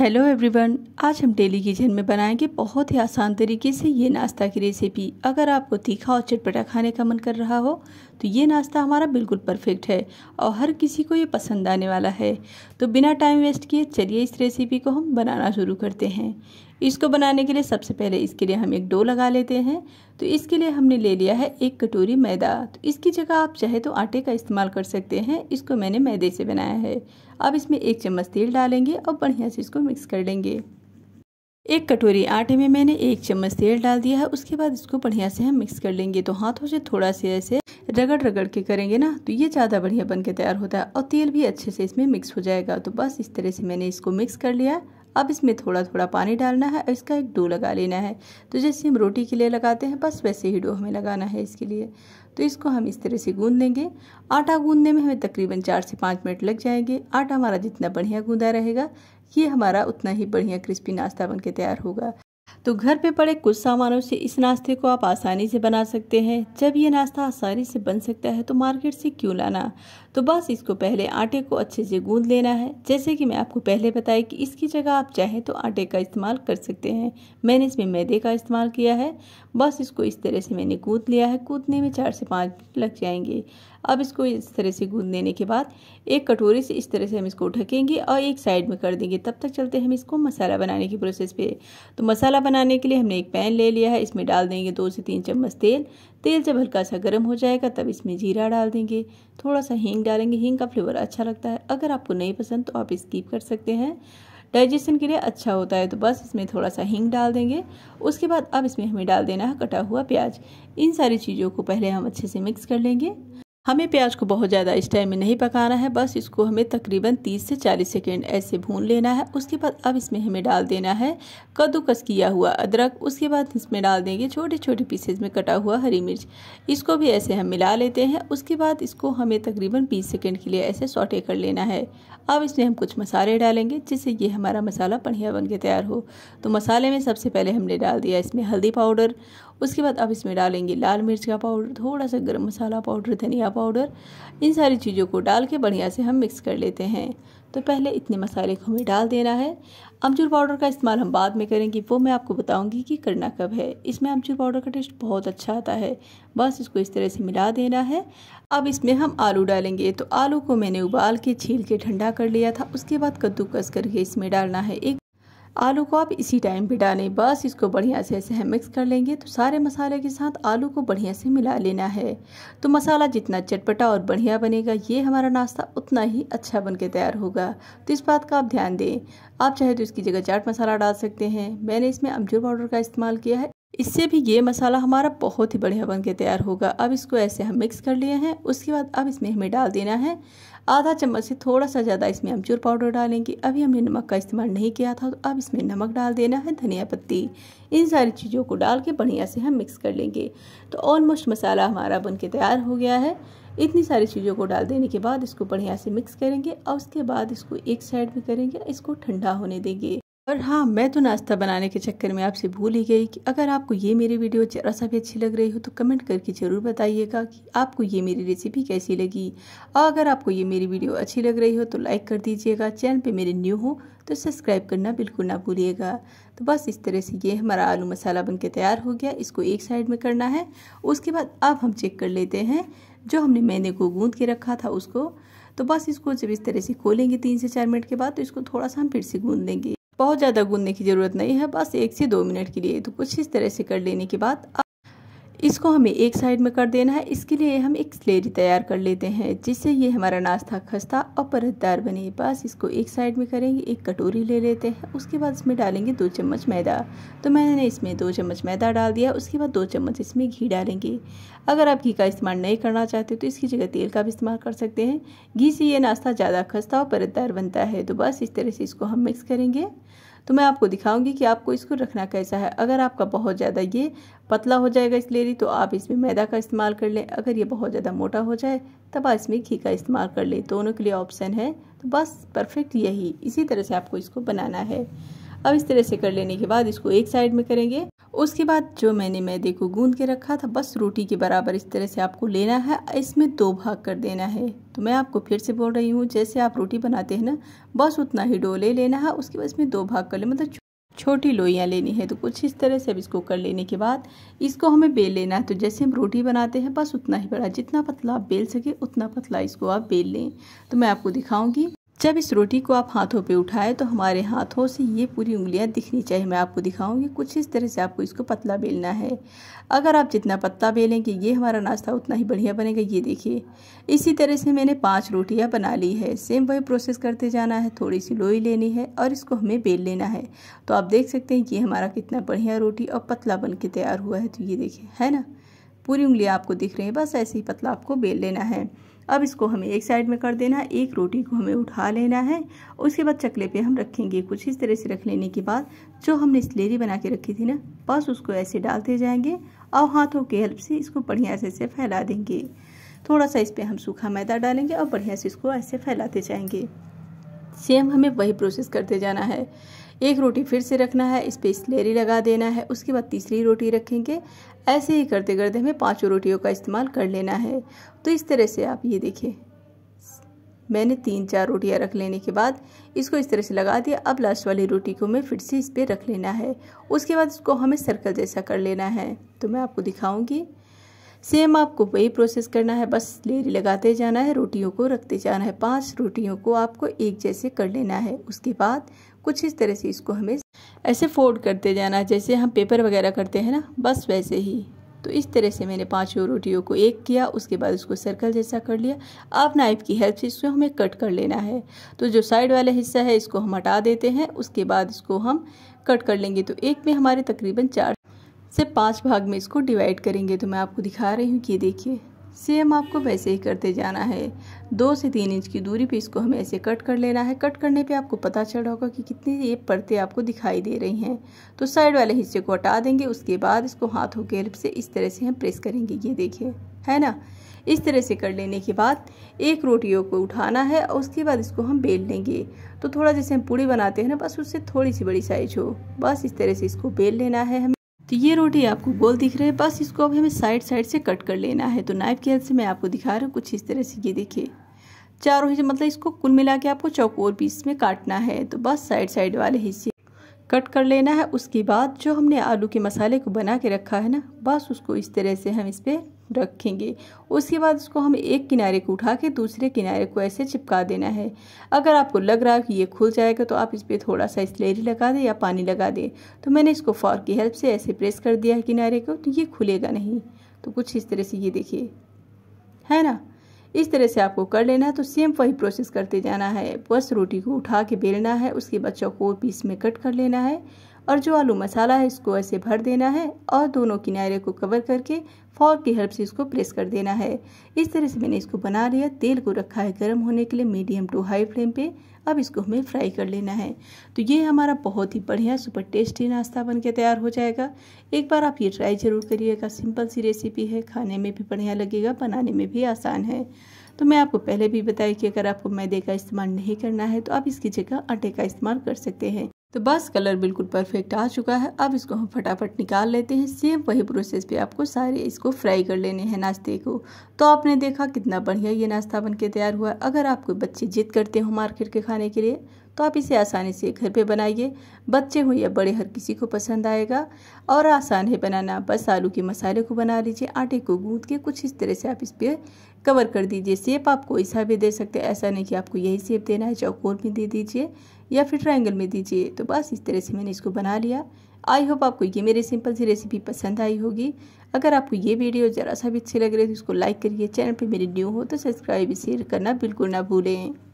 hello everyone आज हम daily kitchen में बनाएंगे बहुत ही आसान तरीके से ये नाश्ता की रेसिपी अगर आपको तीखा और चटपटा खाने का मन कर रहा हो तो ये नाश्ता हमारा बिल्कुल परफेक्ट है और हर किसी को ये पसंद आने वाला है तो बिना टाइम वेस्ट किए चलिए इस रेसिपी को हम बनाना शुरू करते हैं इसको बनाने के लिए सबसे पहले इसके लिए हम एक डो लगा लेते हैं तो इसके लिए हमने ले लिया है एक कटोरी मैदा तो इसकी जगह आप चाहे तो आटे का इस्तेमाल कर सकते हैं इसको मैंने मैदे से बनाया है अब इसमें एक चम्मच तेल डालेंगे और बढ़िया से इसको मिक्स कर लेंगे एक कटोरी आटे में मैंने एक चम्मच तेल डाल दिया है उसके बाद इसको बढ़िया से हम मिक्स कर लेंगे तो हाथों से थोड़ा से ऐसे रगड़ रगड़ के करेंगे ना तो ये ज़्यादा बढ़िया बन के तैयार होता है और तेल भी अच्छे से इसमें मिक्स हो जाएगा तो बस इस तरह से मैंने इसको मिक्स कर लिया अब इसमें थोड़ा थोड़ा पानी डालना है और इसका एक डो लगा लेना है तो जैसे हम रोटी के लिए लगाते हैं बस वैसे ही डो हमें लगाना है इसके लिए तो इसको हम इस तरह से गूँध लेंगे आटा गूँधने में हमें तकरीबन चार से पाँच मिनट लग जाएंगे आटा हमारा जितना बढ़िया गूँधा रहेगा ये हमारा उतना ही बढ़िया क्रिस्पी नाश्ता बन के तैयार होगा तो घर पे पड़े कुछ सामानों से इस नाश्ते को आप आसानी से बना सकते हैं जब ये नाश्ता आसानी से बन सकता है तो मार्केट से क्यों लाना तो बस इसको पहले आटे को अच्छे से गूंद लेना है जैसे कि मैं आपको पहले बताया कि इसकी जगह आप चाहें तो आटे का इस्तेमाल कर सकते हैं मैंने इसमें मैदे का इस्तेमाल किया है बस इसको इस तरह से मैंने कूद लिया है कूदने में चार से पाँच मिनट लग जाएंगे अब इसको इस तरह से गूंद देने के बाद एक कटोरी से इस तरह से हम इसको ढकेंगे और एक साइड में कर देंगे तब तक चलते हम इसको मसाला बनाने की प्रोसेस पे तो मसाला बनाने के लिए हमने एक पैन ले लिया है इसमें डाल देंगे दो से तीन चम्मच तेल तेल जब हल्का सा गर्म हो जाएगा तब इसमें जीरा डाल देंगे थोड़ा सा हींग डालेंगे हींग का फ्लेवर अच्छा लगता है अगर आपको नहीं पसंद तो आप स्कीप कर सकते हैं डाइजेशन के लिए अच्छा होता है तो बस इसमें थोड़ा सा हींग डाल देंगे उसके बाद अब इसमें हमें डाल देना है कटा हुआ प्याज इन सारी चीज़ों को पहले हम अच्छे से मिक्स कर लेंगे हमें प्याज को बहुत ज़्यादा इस टाइम में नहीं पकाना है बस इसको हमें तकरीबन 30 से 40 सेकेंड ऐसे भून लेना है उसके बाद अब इसमें हमें डाल देना है कद्दूकस किया हुआ अदरक उसके बाद इसमें डाल देंगे छोटे छोटे पीसेज में कटा हुआ हरी मिर्च इसको भी ऐसे हम मिला लेते हैं उसके बाद इसको हमें तकरीबन बीस सेकेंड के लिए ऐसे सोटे कर लेना है अब इसमें हम कुछ मसाले डालेंगे जिससे ये हमारा मसाला बढ़िया बन के तैयार हो तो मसाले में सबसे पहले हमने डाल दिया इसमें हल्दी पाउडर उसके बाद अब इसमें डालेंगे लाल मिर्च का पाउडर थोड़ा सा गर्म मसाला पाउडर धनिया धनिया पाउडर इन सारी चीज़ों को डाल के बढ़िया से हम मिक्स कर लेते हैं तो पहले इतने मसाले को हमें डाल देना है अमचूर पाउडर का इस्तेमाल हम बाद में करेंगे वो मैं आपको बताऊंगी कि करना कब है इसमें अमचूर पाउडर का टेस्ट बहुत अच्छा आता है बस इसको इस तरह से मिला देना है अब इसमें हम आलू डालेंगे तो आलू को मैंने उबाल के छील के ठंडा कर लिया था उसके बाद कद्दूकस करके इसमें डालना है एक आलू को आप इसी टाइम पे डालें बस इसको बढ़िया से ऐसे हम मिक्स कर लेंगे तो सारे मसाले के साथ आलू को बढ़िया से मिला लेना है तो मसाला जितना चटपटा और बढ़िया बनेगा ये हमारा नाश्ता उतना ही अच्छा बन के तैयार होगा तो इस बात का आप ध्यान दें आप चाहे तो इसकी जगह चाट मसाला डाल सकते हैं मैंने इसमें अमजूर पाउडर का इस्तेमाल किया है इससे भी ये मसाला हमारा बहुत ही बढ़िया बन के तैयार होगा अब इसको ऐसे हम मिक्स कर लिए हैं उसके बाद अब इसमें हमें डाल देना है आधा चम्मच से थोड़ा सा ज़्यादा इसमें अमचूर पाउडर डालेंगे अभी हमने नमक का इस्तेमाल नहीं किया था तो अब इसमें नमक डाल देना है धनिया पत्ती इन सारी चीज़ों को डाल के बढ़िया से हम मिक्स कर लेंगे तो ऑलमोस्ट मसाला हमारा बन के तैयार हो गया है इतनी सारी चीज़ों को डाल देने के बाद इसको बढ़िया से मिक्स करेंगे और उसके बाद इसको एक साइड में करेंगे इसको ठंडा होने देंगे और हाँ मैं तो नाश्ता बनाने के चक्कर में आपसे भूल ही गई कि अगर आपको ये मेरी वीडियो जरा सा भी अच्छी लग रही हो तो कमेंट करके ज़रूर बताइएगा कि आपको ये मेरी रेसिपी कैसी लगी और अगर आपको ये मेरी वीडियो अच्छी लग रही हो तो लाइक कर दीजिएगा चैनल पे मेरे न्यू हो तो सब्सक्राइब करना बिल्कुल ना भूलिएगा तो बस इस तरह से ये हमारा आलू मसाला बन के तैयार हो गया इसको एक साइड में करना है उसके बाद अब हम चेक कर लेते हैं जो हमने मैंने को गूँध के रखा था उसको तो बस इसको जब इस तरह से खोलेंगे तीन से चार मिनट के बाद तो इसको थोड़ा सा हम फिर से गूँध देंगे बहुत ज़्यादा गूंदने की ज़रूरत नहीं है बस एक से दो मिनट के लिए तो कुछ इस तरह से कर लेने के बाद इसको हमें एक साइड में कर देना है इसके लिए हम एक स्लेरी तैयार कर लेते हैं जिससे ये हमारा नाश्ता खस्ता और परतदार बने बस इसको एक साइड में करेंगे एक कटोरी ले लेते हैं उसके बाद इसमें डालेंगे दो चम्मच मैदा तो मैंने इसमें दो चम्मच मैदा डाल दिया उसके बाद दो चम्मच इसमें घी डालेंगे अगर आप घी का इस्तेमाल नहीं करना चाहते तो इसकी जगह तेल का भी इस्तेमाल कर सकते हैं घी से ये नाश्ता ज़्यादा खस्ता और परतदार बनता है तो बस इस तरह से इसको हम मिक्स करेंगे तो मैं आपको दिखाऊंगी कि आपको इसको रखना कैसा है अगर आपका बहुत ज़्यादा ये पतला हो जाएगा इस लेरी तो आप इसमें मैदा का इस्तेमाल कर लें अगर ये बहुत ज़्यादा मोटा हो जाए तब आप इसमें घी का इस्तेमाल कर लें दोनों के लिए ऑप्शन है तो बस परफेक्ट यही इसी तरह से आपको इसको बनाना है अब इस तरह से कर लेने के बाद इसको एक साइड में करेंगे उसके बाद जो मैंने मैदे को गूंद के रखा था बस रोटी के बराबर इस तरह से आपको लेना है इसमें दो भाग कर देना है तो मैं आपको फिर से बोल रही हूँ जैसे आप रोटी बनाते हैं ना बस उतना ही डो ले लेना है उसके बाद इसमें दो भाग कर ले मतलब छोटी लोइयाँ लेनी है तो कुछ इस तरह से अब इसको कर लेने के बाद इसको हमें बेल लेना है तो जैसे हम रोटी बनाते हैं बस उतना ही बड़ा जितना पतला आप बेल सके उतना पतला इसको आप बेल लें तो मैं आपको दिखाऊंगी जब इस रोटी को आप हाथों पे उठाएं तो हमारे हाथों से ये पूरी उंगलियां दिखनी चाहिए मैं आपको दिखाऊंगी कुछ इस तरह से आपको इसको पतला बेलना है अगर आप जितना पतला बेलेंगे ये हमारा नाश्ता उतना ही बढ़िया बनेगा ये देखिए इसी तरह से मैंने पाँच रोटियाँ बना ली है सेम वही प्रोसेस करते जाना है थोड़ी सी लोई लेनी है और इसको हमें बेल लेना है तो आप देख सकते हैं ये हमारा कितना बढ़िया रोटी और पतला बन के तैयार हुआ है तो ये देखिए है ना पूरी उंगलियाँ आपको दिख रही हैं बस ऐसे ही पतला आपको बेल लेना है अब इसको हमें एक साइड में कर देना है एक रोटी को हमें उठा लेना है उसके बाद चकले पे हम रखेंगे कुछ इस तरह से रख लेने के बाद जो हमने स्लेरी बना के रखी थी ना बस उसको ऐसे डालते जाएंगे और हाथों की हेल्प से इसको बढ़िया से ऐसे फैला देंगे थोड़ा सा इस पर हम सूखा मैदा डालेंगे और बढ़िया से इसको ऐसे फैलाते जाएंगे सेम हमें वही प्रोसेस करते जाना है एक रोटी फिर से रखना है इस पर स्लेरी लगा देना है उसके बाद तीसरी रोटी रखेंगे ऐसे ही करते करते हमें पाँचों रोटियों का इस्तेमाल कर लेना है तो इस तरह से आप ये देखिए मैंने तीन चार रोटियां रख लेने के बाद इसको इस तरह से लगा दिया अब लास्ट वाली रोटी को मैं फिर से इस पर रख लेना है उसके बाद इसको हमें सर्कल जैसा कर लेना है तो मैं आपको दिखाऊंगी सेम आपको वही प्रोसेस करना है बस लेरी लगाते जाना है रोटियों को रखते जाना है पांच रोटियों को आपको एक जैसे कर लेना है उसके बाद कुछ इस तरह से इसको हमें ऐसे फोल्ड करते जाना जैसे हम पेपर वगैरह करते हैं ना बस वैसे ही तो इस तरह से मैंने पांचों रोटियों को एक किया उसके बाद उसको सर्कल जैसा कर लिया आप नाइफ की हेल्प से इसको हमें कट कर लेना है तो जो साइड वाला हिस्सा है इसको हम हटा देते हैं उसके बाद इसको हम कट कर लेंगे तो एक में हमारे तकरीबन चार से पाँच भाग में इसको डिवाइड करेंगे तो मैं आपको दिखा रही हूँ कि देखिए सेम आपको वैसे ही करते जाना है दो से तीन इंच की दूरी पे इसको हमें ऐसे कट कर लेना है कट करने पे आपको पता रहा होगा कि कितनी ये परतें आपको दिखाई दे रही हैं तो साइड वाले हिस्से को हटा देंगे उसके बाद इसको हाथों के हेल्प से इस तरह से हम प्रेस करेंगे ये देखिए है ना इस तरह से कर लेने के बाद एक रोटियों को उठाना है और उसके बाद इसको हम बेल लेंगे तो थोड़ा जैसे हम पूड़ी बनाते हैं ना बस उससे थोड़ी सी बड़ी साइज हो बस इस तरह से इसको बेल लेना है हमें तो ये रोटी आपको गोल दिख रहे है बस इसको अब हमें साइड साइड से कट कर लेना है तो नाइफ की हेल्प से मैं आपको दिखा रहा हूँ कुछ इस तरह से ये देखिए चारों हिस्से मतलब इसको कुल मिला के आपको चौकोर पीस में काटना है तो बस साइड साइड वाले हिस्से कट कर लेना है उसके बाद जो हमने आलू के मसाले को बना के रखा है ना बस उसको इस तरह से हम इस पर रखेंगे उसके बाद उसको हम एक किनारे को उठा के दूसरे किनारे को ऐसे चिपका देना है अगर आपको लग रहा है कि ये खुल जाएगा तो आप इस पर थोड़ा सा स्लेरी लगा दें या पानी लगा दें तो मैंने इसको फॉर की हेल्प से ऐसे प्रेस कर दिया है किनारे को तो ये खुलेगा नहीं तो कुछ इस तरह से ये देखिए है ना इस तरह से आपको कर लेना है तो सेम वही प्रोसेस करते जाना है बस रोटी को उठा के बेलना है उसके बाद चौकोर पीस में कट कर लेना है और जो आलू मसाला है इसको ऐसे भर देना है और दोनों किनारे को कवर करके फॉर्क की हेल्प से इसको प्रेस कर देना है इस तरह से मैंने इसको बना लिया तेल को रखा है गर्म होने के लिए मीडियम टू हाई फ्लेम पे अब इसको हमें फ्राई कर लेना है तो ये हमारा बहुत ही बढ़िया सुपर टेस्टी नाश्ता बन के तैयार हो जाएगा एक बार आप ये ट्राई ज़रूर करिएगा सिंपल सी रेसिपी है खाने में भी बढ़िया लगेगा बनाने में भी आसान है तो मैं आपको पहले भी बताया कि अगर आपको मैदे का इस्तेमाल नहीं करना है तो आप इसकी जगह आटे का इस्तेमाल कर सकते हैं तो बस कलर बिल्कुल परफेक्ट आ चुका है अब इसको हम फटाफट निकाल लेते हैं सेम वही प्रोसेस पे आपको सारे इसको फ्राई कर लेने हैं नाश्ते को तो आपने देखा कितना बढ़िया ये नाश्ता बनके तैयार हुआ अगर आप कोई बच्चे जिद करते हो मार्केट के खाने के लिए तो आप इसे आसानी से घर पे बनाइए बच्चे हों या बड़े हर किसी को पसंद आएगा और आसान है बनाना बस आलू के मसाले को बना लीजिए आटे को गूंद के कुछ इस तरह से आप इस पर कवर कर दीजिए सेप आप कोई सा भी दे सकते हैं ऐसा नहीं कि आपको यही सेप देना है चौकोर में दे दीजिए या फिर ट्राइंगल में दीजिए तो बस इस तरह से मैंने इसको बना लिया आई होप आपको ये मेरी सिंपल सी रेसिपी पसंद आई होगी अगर आपको ये वीडियो ज़रा सा भी अच्छी लग रही है तो इसको लाइक करिए चैनल पे मेरे न्यू हो तो सब्सक्राइब शेयर करना बिल्कुल ना भूलें